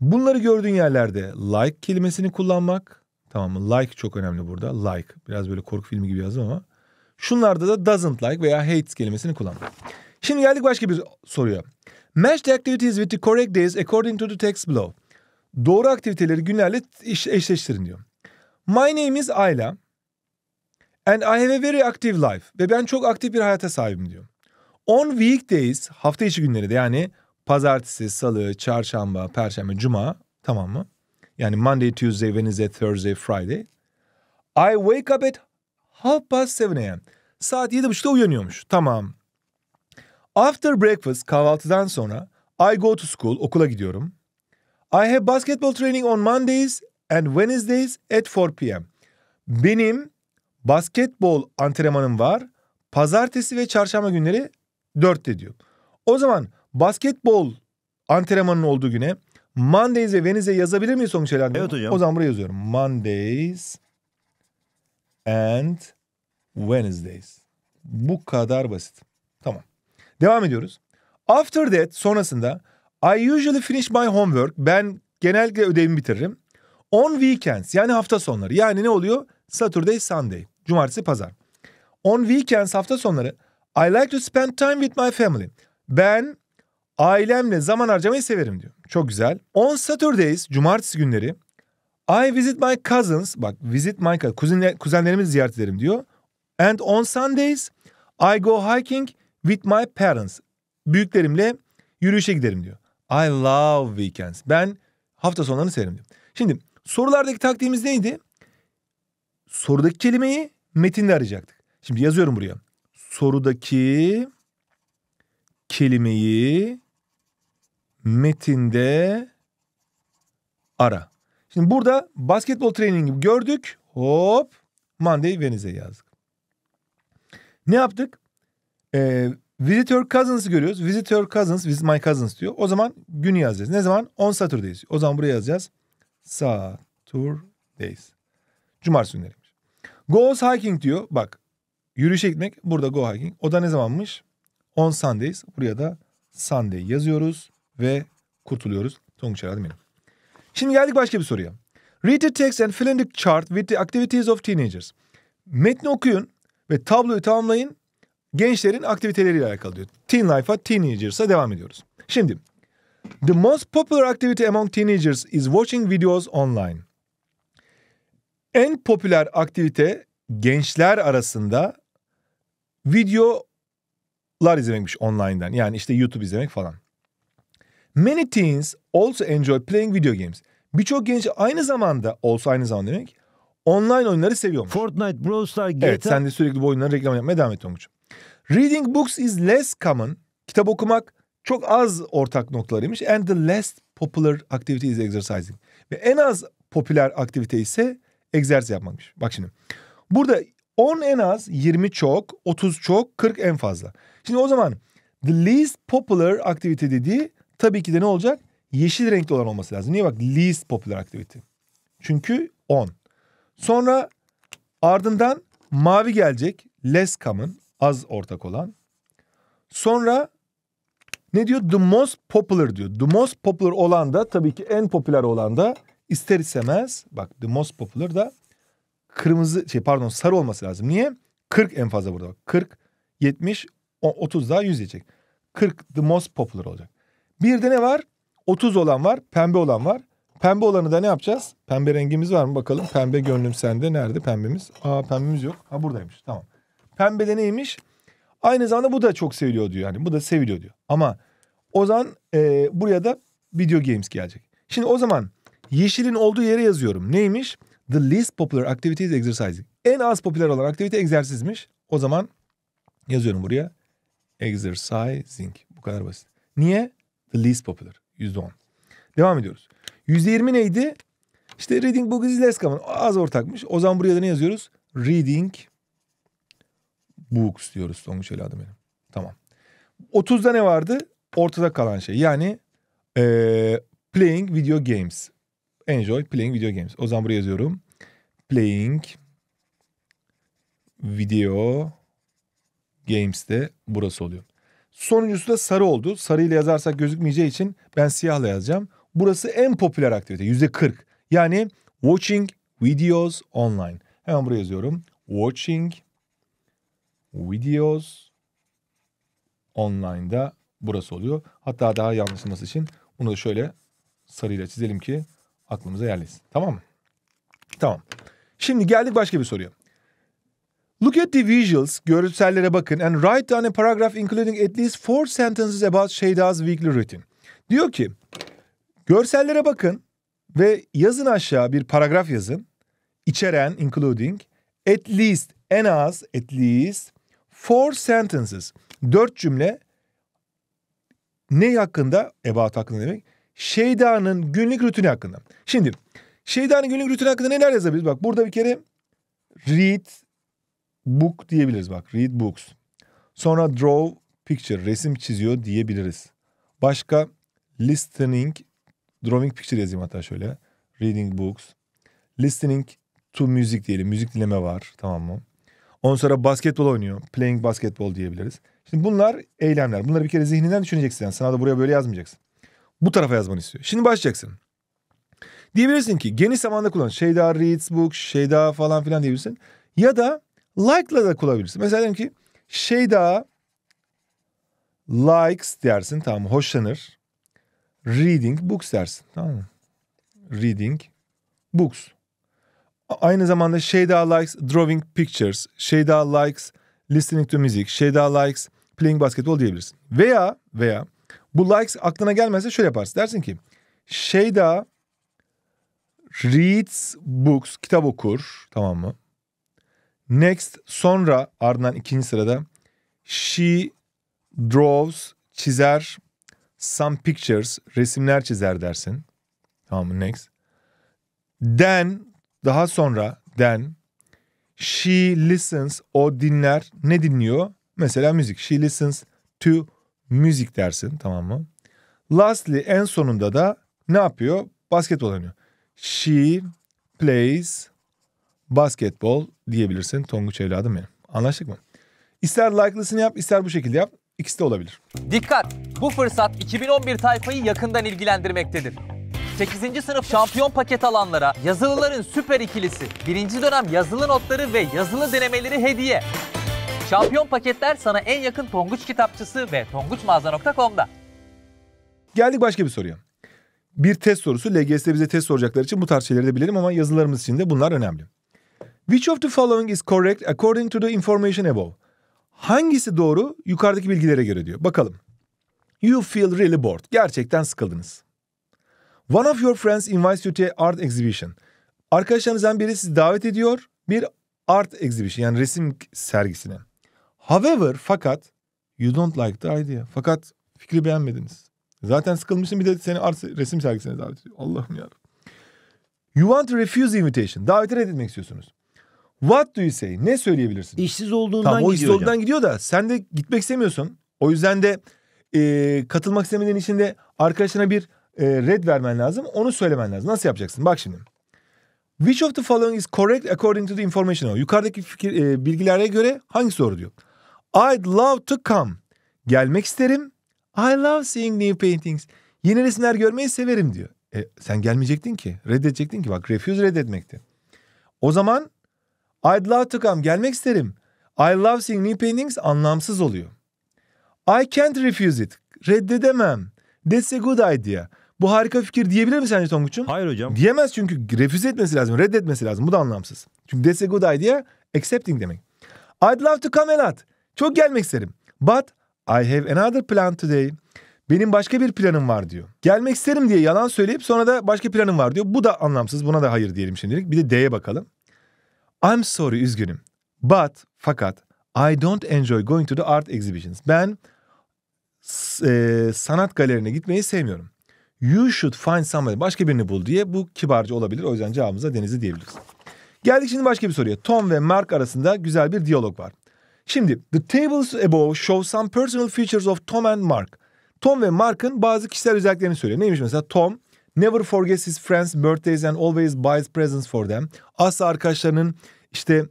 Bunları gördüğün yerlerde like kelimesini kullanmak. Tamam mı? Like çok önemli burada. Like. Biraz böyle korku filmi gibi yazdım ama. Şunlarda da doesn't like veya hates kelimesini kullanmak. Şimdi geldik başka bir soruya. Match the activities with the correct days according to the text below. Doğru aktiviteleri günlerle eşleştirin diyor. My name is Ayla. And I have a very active life. Ve ben çok aktif bir hayata sahibim diyor. On weekdays hafta içi günleri de yani Pazartesi, salı, çarşamba, perşembe, cuma tamam mı? Yani Monday, Tuesday, Wednesday, Thursday, Friday. I wake up at half past 7 a.m. Saat 7.30'da uyanıyormuş. Tamam. After breakfast kahvaltıdan sonra I go to school okula gidiyorum. I have basketball training on Mondays and Wednesdays at 4 p.m. Benim basketbol antrenmanım var. Pazartesi ve çarşamba günleri 4'te diyor. O zaman Basketbol antrenmanın olduğu güne Mondays ve Wednesday yazabilir miyiz sonuç Evet hocam. O zaman buraya yazıyorum. Mondays and Wednesdays. Bu kadar basit. Tamam. Devam ediyoruz. After that sonrasında I usually finish my homework. Ben genellikle ödevimi bitiririm. On weekends yani hafta sonları. Yani ne oluyor? Saturday, Sunday. Cumartesi, pazar. On weekends hafta sonları I like to spend time with my family. Ben Ailemle zaman harcamayı severim diyor. Çok güzel. On Saturdays, cumartesi günleri I visit my cousins. Bak visit my cousins. Kuzenler, kuzenlerimi ziyaret ederim diyor. And on Sundays I go hiking with my parents. Büyüklerimle yürüyüşe giderim diyor. I love weekends. Ben hafta sonlarını severim diyor. Şimdi sorulardaki taktiğimiz neydi? Sorudaki kelimeyi metinde arayacaktık. Şimdi yazıyorum buraya. Sorudaki kelimeyi metinde ara. Şimdi burada basketbol trainingi gördük. Hop Monday Venice yazdık. Ne yaptık? Ee, Visitor Cousins'ı görüyoruz. Visitor Cousins, Visit My Cousins diyor. O zaman günü yazacağız. Ne zaman? On Saturday's. O zaman buraya yazacağız. Saturdays. Cumartesi günleri. Goes hiking diyor. Bak yürüyüşe gitmek burada go hiking. O da ne zamanmış? On Sundays. Buraya da Sunday yazıyoruz ve kurtuluyoruz. Tonguç herhalde benim. Şimdi geldik başka bir soruya. Read the text and fill in the chart with the activities of teenagers. Metni okuyun ve tabloyu tamamlayın. Gençlerin aktiviteleriyle alakalı diyor. Teen Life'a, Teenagers'a devam ediyoruz. Şimdi The most popular activity among teenagers is watching videos online. En popüler aktivite gençler arasında videolar izlemekmiş online'den. Yani işte YouTube izlemek falan. Many teens also enjoy playing video games. Birçok genç aynı zamanda, also aynı zaman demek, online oyunları seviyormuş. Fortnite, Brawl Stars, GTA... Evet, sen de sürekli bu oyunlara reklam yapmaya devam et Tonguç. Reading books is less common. Kitap okumak çok az ortak noktalarıymış. And the less popular activity is exercising. Ve en az popüler aktivite ise egzersiz yapmakmış. Bak şimdi. Burada 10 en az, 20 çok, 30 çok, 40 en fazla. Şimdi o zaman the least popular activity dediği Tabii ki de ne olacak? Yeşil renkli olan olması lazım. Niye bak? Least popular activity. Çünkü 10. Sonra ardından mavi gelecek. Less common. Az ortak olan. Sonra ne diyor? The most popular diyor. The most popular olan da tabii ki en popüler olan da ister istemez bak the most popular da kırmızı şey pardon sarı olması lazım. Niye? 40 en fazla burada. 40, 70, 30 daha 100 diyecek. 40 the most popular olacak. Bir de ne var? 30 olan var, pembe olan var. Pembe olanı da ne yapacağız? Pembe rengimiz var mı bakalım? Pembe gönlüm sende. Nerede pembemiz? Aa pembemiz yok. Ha buradaymış. Tamam. Pembe de neymiş? Aynı zamanda bu da çok seviliyor diyor. Yani bu da seviliyor diyor. Ama o zaman e, buraya da video games gelecek. Şimdi o zaman yeşilin olduğu yere yazıyorum. Neymiş? The least popular activity is exercising. En az popüler olan aktivite egzersizmiş. O zaman yazıyorum buraya. Exercising. Bu kadar basit. Niye? The least popular. yüzde on Devam ediyoruz. yüzde yirmi neydi? İşte reading book is less common. Az ortakmış. O zaman buraya da ne yazıyoruz? Reading books diyoruz. Sonuç öyle adı benim. Tamam. 30'da ne vardı? Ortada kalan şey. Yani ee, playing video games. Enjoy playing video games. O zaman buraya yazıyorum. Playing video games de burası oluyor. Sonuncusu da sarı oldu. Sarıyla yazarsak gözükmeyeceği için ben siyahla yazacağım. Burası en popüler aktivite yüzde 40. Yani watching videos online. Hemen buraya yazıyorum. Watching videos online'da burası oluyor. Hatta daha iyi anlaşılması için bunu da şöyle sarıyla çizelim ki aklımıza yerleşsin. Tamam mı? Tamam. Şimdi geldik başka bir soruya. Look at the visuals, görüntüsellere bakın and write down a paragraph including at least four sentences about Şeyda''s weekly routine. Diyor ki, görsellere bakın ve yazın aşağı bir paragraf yazın. İçeren, including, at least, en az, at least, four sentences. Dört cümle ne hakkında? Ebat hakkında demek. Şeyda'nın günlük rutini hakkında. Şimdi Şeyda'nın günlük rutini hakkında neler yazabiliriz? Bak burada bir kere read, book diyebiliriz bak read books. Sonra draw picture resim çiziyor diyebiliriz. Başka listening drawing picture yazayım hatta şöyle. Reading books. Listening to music diyelim. Müzik dinleme var tamam mı? Ondan sonra basketbol oynuyor. Playing basketball diyebiliriz. Şimdi bunlar eylemler. Bunları bir kere zihninden düşüneceksin. Yani sana da buraya böyle yazmayacaksın. Bu tarafa yazmanı istiyor. Şimdi başlayacaksın. Diyebilirsin ki geniş zamanda kullan. Şeyda reads book, Şeyda falan filan diyebilirsin. Ya da Like'la da kullanabilirsin. Mesela diyelim ki şey likes dersin tamam hoşlanır. Reading books dersin tamam mı? Reading books. Aynı zamanda şey likes drawing pictures. Şey likes listening to music. Şey likes playing basketball diyebilirsin. Veya veya bu likes aklına gelmezse şöyle yaparsın. Dersin ki şey reads books kitap okur tamam mı? Next sonra ardından ikinci sırada She draws çizer some pictures resimler çizer dersin. Tamam mı next. Then daha sonra then she listens o dinler ne dinliyor? Mesela müzik. She listens to müzik dersin tamam mı? Lastly en sonunda da ne yapıyor? Basketbol oynuyor. She plays basketbol diyebilirsin Tonguç evladım benim. Anlaştık mı? İster like'lısını yap ister bu şekilde yap. İkisi de olabilir. Dikkat! Bu fırsat 2011 tayfayı yakından ilgilendirmektedir. 8. sınıf şampiyon paket alanlara yazılıların süper ikilisi, birinci dönem yazılı notları ve yazılı denemeleri hediye. Şampiyon paketler sana en yakın Tonguç kitapçısı ve tonguçmağaza.com'da. Geldik başka bir soruya. Bir test sorusu. LGS'de bize test soracaklar için bu tarz şeyleri de bilirim ama yazılarımız için de bunlar önemli. Which of the following is correct according to the information above? Hangisi doğru yukarıdaki bilgilere göre diyor. Bakalım. You feel really bored. Gerçekten sıkıldınız. One of your friends invites you to art exhibition. Arkadaşlarınızdan biri sizi davet ediyor bir art exhibition yani resim sergisine. However fakat you don't like the idea. Fakat fikri beğenmediniz. Zaten sıkılmışsın bir de seni art resim sergisine davet ediyor. Allah'ım ya. You want to refuse the invitation. Daveti reddetmek istiyorsunuz. What do you say? Ne söyleyebilirsin? İşsiz olduğundan tamam, o gidiyor. O işsiz olduğundan gidiyor da sen de gitmek istemiyorsun. O yüzden de e, katılmak istemediğin için de arkadaşına bir e, red vermen lazım. Onu söylemen lazım. Nasıl yapacaksın? Bak şimdi. Which of the following is correct according to the information? Yukarıdaki fikir, e, bilgilere göre hangisi doğru diyor. I'd love to come. Gelmek isterim. I love seeing new paintings. Yeni resimler görmeyi severim diyor. E, sen gelmeyecektin ki. Reddedecektin ki. Bak refuse reddetmekti. O zaman I'd love to come gelmek isterim. I love seeing new paintings anlamsız oluyor. I can't refuse it. Reddedemem. That's a good idea. Bu harika fikir diyebilir mi sence Tonguç'um? Hayır hocam. Diyemez çünkü refüze etmesi lazım, reddetmesi lazım. Bu da anlamsız. Çünkü that's a good idea accepting demek. I'd love to come a lot. Çok gelmek isterim. But I have another plan today. Benim başka bir planım var diyor. Gelmek isterim diye yalan söyleyip sonra da başka planım var diyor. Bu da anlamsız. Buna da hayır diyelim şimdilik. Bir de D'ye bakalım. I'm sorry üzgünüm. But fakat I don't enjoy going to the art exhibitions. Ben e, sanat galerine gitmeyi sevmiyorum. You should find somebody. Başka birini bul diye bu kibarca olabilir. O yüzden cevabımıza Deniz'i diyebiliriz. Geldik şimdi başka bir soruya. Tom ve Mark arasında güzel bir diyalog var. Şimdi the tables above show some personal features of Tom and Mark. Tom ve Mark'ın bazı kişisel özelliklerini söylüyor. Neymiş mesela Tom Never forgets his friends' birthdays and always buys presents for them. Asla arkadaşlarının işte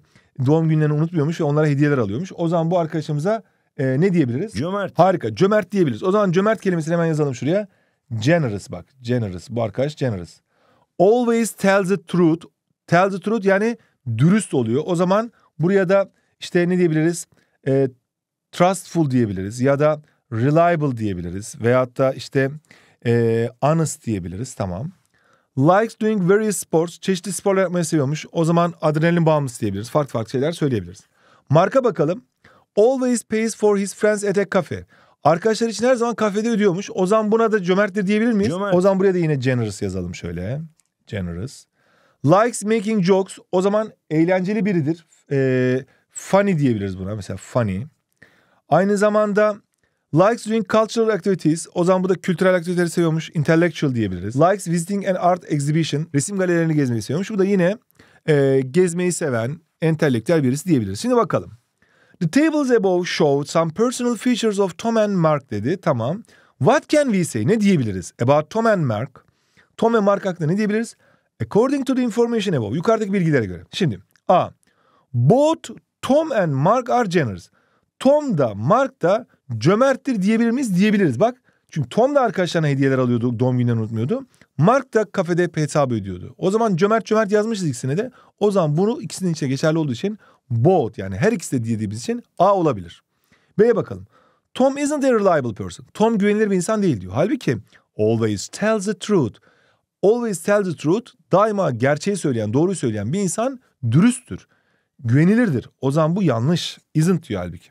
doğum günlerini unutmuyormuş ve onlara hediyeler alıyormuş. O zaman bu arkadaşımıza e, ne diyebiliriz? Cömert. Harika. Cömert diyebiliriz. O zaman cömert kelimesini hemen yazalım şuraya. Generous bak. Generous. Bu arkadaş generous. Always tells the truth. Tells the truth yani dürüst oluyor. O zaman buraya da işte ne diyebiliriz? E, trustful diyebiliriz ya da reliable diyebiliriz. Veyahut da işte e, honest diyebiliriz tamam. Likes doing various sports. Çeşitli sporlar yapmayı seviyormuş. O zaman adrenalin bağımlısı diyebiliriz. Farklı farklı şeyler söyleyebiliriz. Marka bakalım. Always pays for his friends at a cafe. Arkadaşlar için her zaman kafede ödüyormuş. O zaman buna da cömerttir diyebilir miyiz? Cömert. O zaman buraya da yine generous yazalım şöyle. Generous. Likes making jokes. O zaman eğlenceli biridir. Ee, funny diyebiliriz buna. Mesela funny. Aynı zamanda Likes doing cultural activities. O zaman bu da kültürel aktiviteleri seviyormuş. Intellectual diyebiliriz. Likes visiting an art exhibition. Resim galerilerini gezmeyi seviyormuş. Bu da yine e, gezmeyi seven, entelektüel birisi diyebiliriz. Şimdi bakalım. The tables above show some personal features of Tom and Mark dedi. Tamam. What can we say? Ne diyebiliriz? About Tom and Mark. Tom ve Mark hakkında ne diyebiliriz? According to the information above. Yukarıdaki bilgilere göre. Şimdi A. Both Tom and Mark are generous. Tom da Mark da cömerttir diyebilir miyiz? Diyebiliriz. Bak çünkü Tom da arkadaşlarına hediyeler alıyordu doğum günlerini unutmuyordu. Mark da kafede hep hesabı ödüyordu. O zaman cömert cömert yazmışız ikisine de. O zaman bunu ikisinin içine geçerli olduğu için both yani her ikisi de dediğimiz için A olabilir. B'ye bakalım. Tom isn't a reliable person. Tom güvenilir bir insan değil diyor. Halbuki always tells the truth. Always tells the truth daima gerçeği söyleyen, doğruyu söyleyen bir insan dürüsttür. Güvenilirdir. O zaman bu yanlış. Isn't diyor halbuki.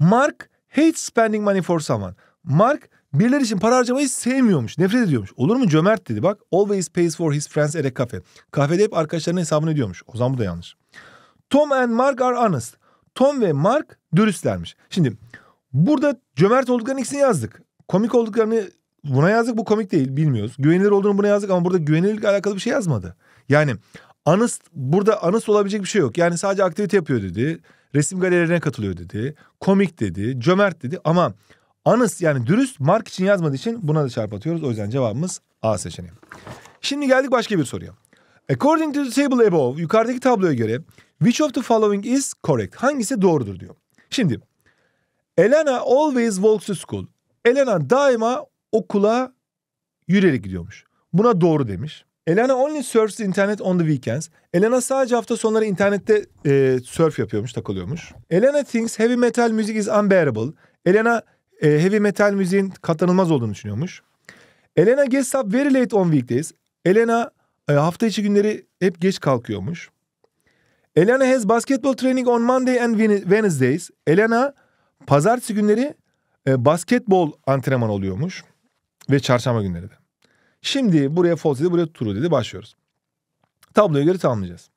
Mark hates spending money for someone. Mark birileri için para harcamayı sevmiyormuş, nefret ediyormuş. Olur mu cömert dedi bak. Always pays for his friends at a cafe. Kahvede hep arkadaşlarının hesabını ödüyormuş. O zaman bu da yanlış. Tom and Mark are honest. Tom ve Mark dürüstlermiş. Şimdi burada cömert olduklarını ikisini yazdık. Komik olduklarını buna yazdık bu komik değil bilmiyoruz. Güvenilir olduğunu buna yazdık ama burada güvenilirlikle alakalı bir şey yazmadı. Yani honest burada honest olabilecek bir şey yok. Yani sadece aktivite yapıyor dedi resim galerilerine katılıyor dedi. Komik dedi, cömert dedi ama Anıs yani dürüst Mark için yazmadığı için buna da çarpatıyoruz. O yüzden cevabımız A seçeneği. Şimdi geldik başka bir soruya. According to the table above yukarıdaki tabloya göre which of the following is correct? Hangisi doğrudur diyor. Şimdi Elena always walks to school. Elena daima okula yürüyerek gidiyormuş. Buna doğru demiş. Elena only surfs internet on the weekends. Elena sadece hafta sonları internette e, surf yapıyormuş, takılıyormuş. Elena thinks heavy metal music is unbearable. Elena e, heavy metal müziğin katlanılmaz olduğunu düşünüyormuş. Elena gets up very late on weekdays. Elena e, hafta içi günleri hep geç kalkıyormuş. Elena has basketball training on Monday and Wednesdays. Elena pazartesi günleri e, basketbol antrenman oluyormuş ve çarşamba günleri de. Şimdi buraya false dedi, buraya true dedi. Başlıyoruz. Tabloya göre tamamlayacağız.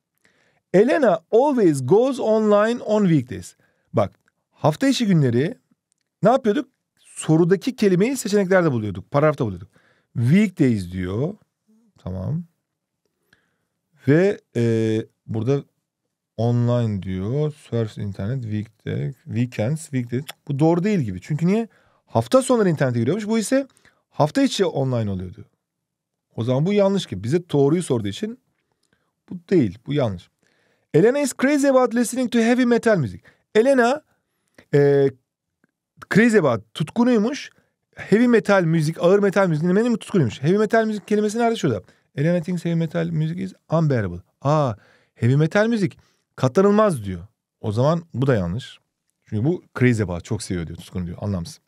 Elena always goes online on weekdays. Bak hafta içi günleri ne yapıyorduk? Sorudaki kelimeyi seçeneklerde buluyorduk. Paragrafta buluyorduk. Weekdays diyor. Tamam. Ve e, burada online diyor. surfs internet weekday, weekends, weekdays. Bu doğru değil gibi. Çünkü niye? Hafta sonları internete giriyormuş. Bu ise hafta içi online oluyordu. O zaman bu yanlış ki. Bize doğruyu sorduğu için bu değil, bu yanlış. Elena is crazy about listening to heavy metal music. Elena e, crazy about tutkunuymuş. Heavy metal müzik, ağır metal müzik dinlemenin mi tutkunuymuş? Heavy metal müzik kelimesi nerede şurada? Elena thinks heavy metal music is unbearable. Aa, heavy metal müzik katlanılmaz diyor. O zaman bu da yanlış. Çünkü bu crazy about çok seviyor diyor, tutkunu diyor, anlamsız.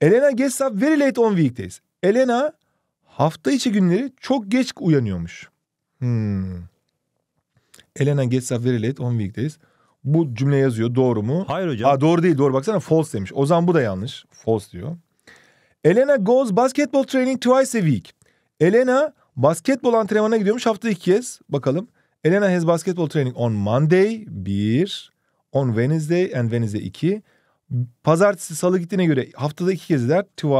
Elena gets up very late on weekdays. Elena Hafta içi günleri çok geç uyanıyormuş. Hmm. Elena gets up very late on weekdays. Bu cümle yazıyor doğru mu? Hayır hocam. Aa, doğru değil doğru baksana false demiş. O zaman bu da yanlış. False diyor. Elena goes basketball training twice a week. Elena basketbol antrenmanına gidiyormuş hafta iki kez. Bakalım. Elena has basketball training on Monday 1, on Wednesday and Wednesday 2. Pazartesi salı gittiğine göre haftada iki kez der. Twice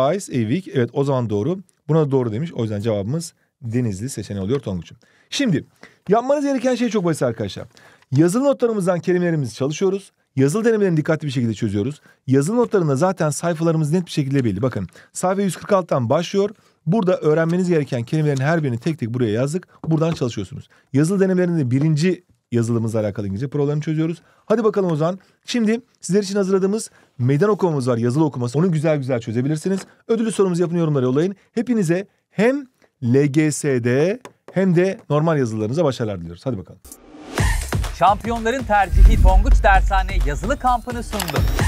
a week. Evet o zaman doğru. Buna da doğru demiş. O yüzden cevabımız Denizli seçeneği oluyor Tonguç'um. Şimdi yapmanız gereken şey çok basit arkadaşlar. Yazılı notlarımızdan kelimelerimizi çalışıyoruz. Yazılı denemelerini dikkatli bir şekilde çözüyoruz. Yazılı notlarında zaten sayfalarımız net bir şekilde belli. Bakın sayfa 146'tan başlıyor. Burada öğrenmeniz gereken kelimelerin her birini tek tek buraya yazdık. Buradan çalışıyorsunuz. Yazılı denemelerinde birinci yazılımımızla alakalı İngilizce provalarını çözüyoruz. Hadi bakalım o zaman. Şimdi sizler için hazırladığımız meydan okumamız var. Yazılı okuması. Onu güzel güzel çözebilirsiniz. Ödülü sorumuzu yapın yorumlara yollayın. Hepinize hem LGS'de hem de normal yazılarınıza başarılar diliyoruz. Hadi bakalım. Şampiyonların tercihi Tonguç Dershane yazılı kampını sundu.